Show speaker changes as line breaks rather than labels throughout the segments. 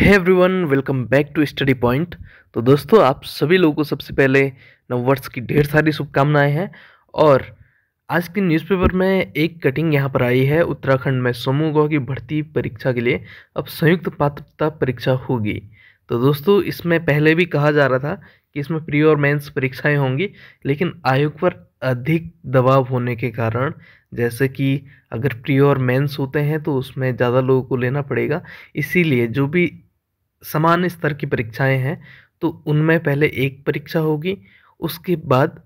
है everyone welcome back to study point तो दोस्तों आप सभी लोगों को सबसे पहले नववर्ष की ढेर सारी शुभकामनाएं हैं और आज के न्यूज़पेपर में एक कटिंग यहाँ पर आई है उत्तराखंड में समूह की भर्ती परीक्षा के लिए अब संयुक्त पात्रता परीक्षा होगी तो दोस्तों इसमें पहले भी कहा जा रहा था कि इसमें प्री और मेन्स परीक्षाएँ होंगी लेकिन आयोग पर अधिक दबाव होने के कारण जैसे कि अगर प्री और मेंस होते हैं तो उसमें ज़्यादा लोगों को लेना पड़ेगा इसीलिए जो भी समान स्तर की परीक्षाएं हैं तो उनमें पहले एक परीक्षा होगी उसके बाद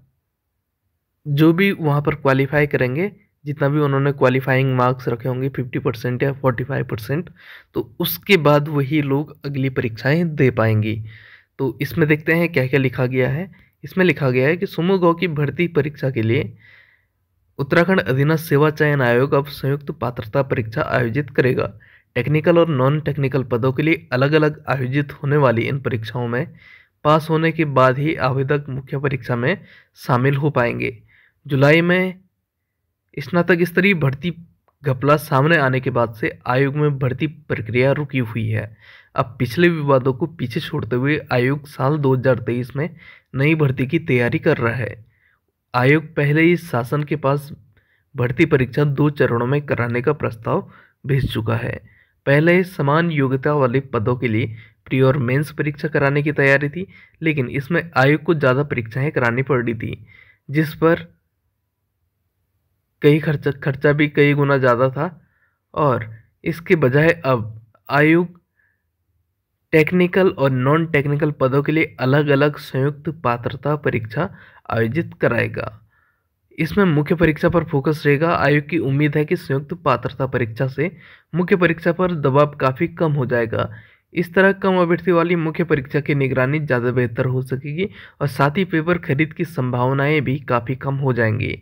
जो भी वहाँ पर क्वालिफाई करेंगे जितना भी उन्होंने क्वालिफाइंग मार्क्स रखे होंगे फिफ्टी परसेंट या फोर्टी फाइव परसेंट तो उसके बाद वही लोग अगली परीक्षाएं दे पाएंगी तो इसमें देखते हैं क्या क्या लिखा गया है इसमें लिखा गया है कि सुमो गौ की भर्ती परीक्षा के लिए उत्तराखंड अधीनस्थ सेवा चयन आयोग अब संयुक्त पात्रता परीक्षा आयोजित करेगा टेक्निकल और नॉन टेक्निकल पदों के लिए अलग अलग आयोजित होने वाली इन परीक्षाओं में पास होने के बाद ही आवेदक मुख्य परीक्षा में शामिल हो पाएंगे जुलाई में स्नातक स्तरीय भर्ती घपला सामने आने के बाद से आयोग में भर्ती प्रक्रिया रुकी हुई है अब पिछले विवादों को पीछे छोड़ते हुए आयोग साल 2023 में नई भर्ती की तैयारी कर रहा है आयोग पहले ही शासन के पास भर्ती परीक्षा दो चरणों में कराने का प्रस्ताव भेज चुका है पहले समान योग्यता वाले पदों के लिए प्री और मेंस परीक्षा कराने की तैयारी थी लेकिन इसमें आयोग को ज़्यादा परीक्षाएं करानी पड़ रही थी जिस पर कई खर्चा खर्चा भी कई गुना ज़्यादा था और इसके बजाय अब आयोग टेक्निकल और नॉन टेक्निकल पदों के लिए अलग अलग संयुक्त पात्रता परीक्षा आयोजित कराएगा इसमें मुख्य परीक्षा पर फोकस रहेगा आयोग की उम्मीद है कि संयुक्त पात्रता परीक्षा से मुख्य परीक्षा पर दबाव काफ़ी कम हो जाएगा इस तरह कम अभ्यर्थी वाली मुख्य परीक्षा की निगरानी ज़्यादा बेहतर हो सकेगी और साथ ही पेपर खरीद की संभावनाएं भी काफ़ी कम हो जाएंगी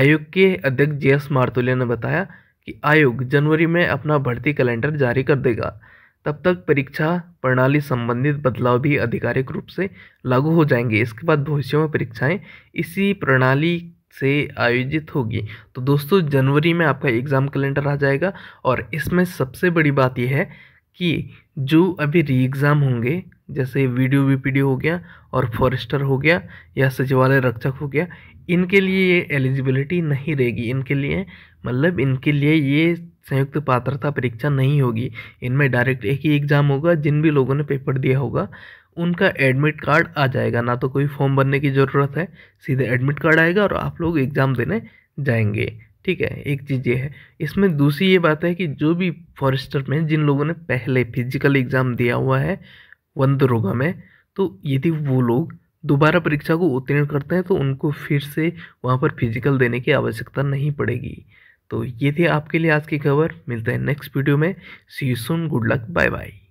आयोग के अध्यक्ष जे एस मार्तोलिया ने बताया कि आयोग जनवरी में अपना भर्ती कैलेंडर जारी कर देगा तब तक परीक्षा प्रणाली संबंधित बदलाव भी आधिकारिक रूप से लागू हो जाएंगे इसके बाद भविष्य में परीक्षाएं इसी प्रणाली से आयोजित होगी तो दोस्तों जनवरी में आपका एग्ज़ाम कैलेंडर आ जाएगा और इसमें सबसे बड़ी बात यह है कि जो अभी री एग्ज़ाम होंगे जैसे वीडियो डी हो गया और फॉरेस्टर हो गया या सचिवालय रक्षक हो गया इनके लिए ये एलिजिबिलिटी नहीं रहेगी इनके लिए मतलब इनके लिए ये संयुक्त पात्रता परीक्षा नहीं होगी इनमें डायरेक्ट एक ही एग्ज़ाम होगा जिन भी लोगों ने पेपर दिया होगा उनका एडमिट कार्ड आ जाएगा ना तो कोई फॉर्म भरने की ज़रूरत है सीधे एडमिट कार्ड आएगा और आप लोग एग्ज़ाम देने जाएंगे ठीक है एक चीज़ ये है इसमें दूसरी ये बात है कि जो भी फॉरेस्टर में जिन लोगों ने पहले फिजिकल एग्ज़ाम दिया हुआ है दरोगा में तो यदि वो लोग दोबारा परीक्षा को उत्तीर्ण करते हैं तो उनको फिर से वहाँ पर फिजिकल देने की आवश्यकता नहीं पड़ेगी तो ये थी आपके लिए आज की खबर मिलते हैं नेक्स्ट वीडियो में see you soon good luck bye bye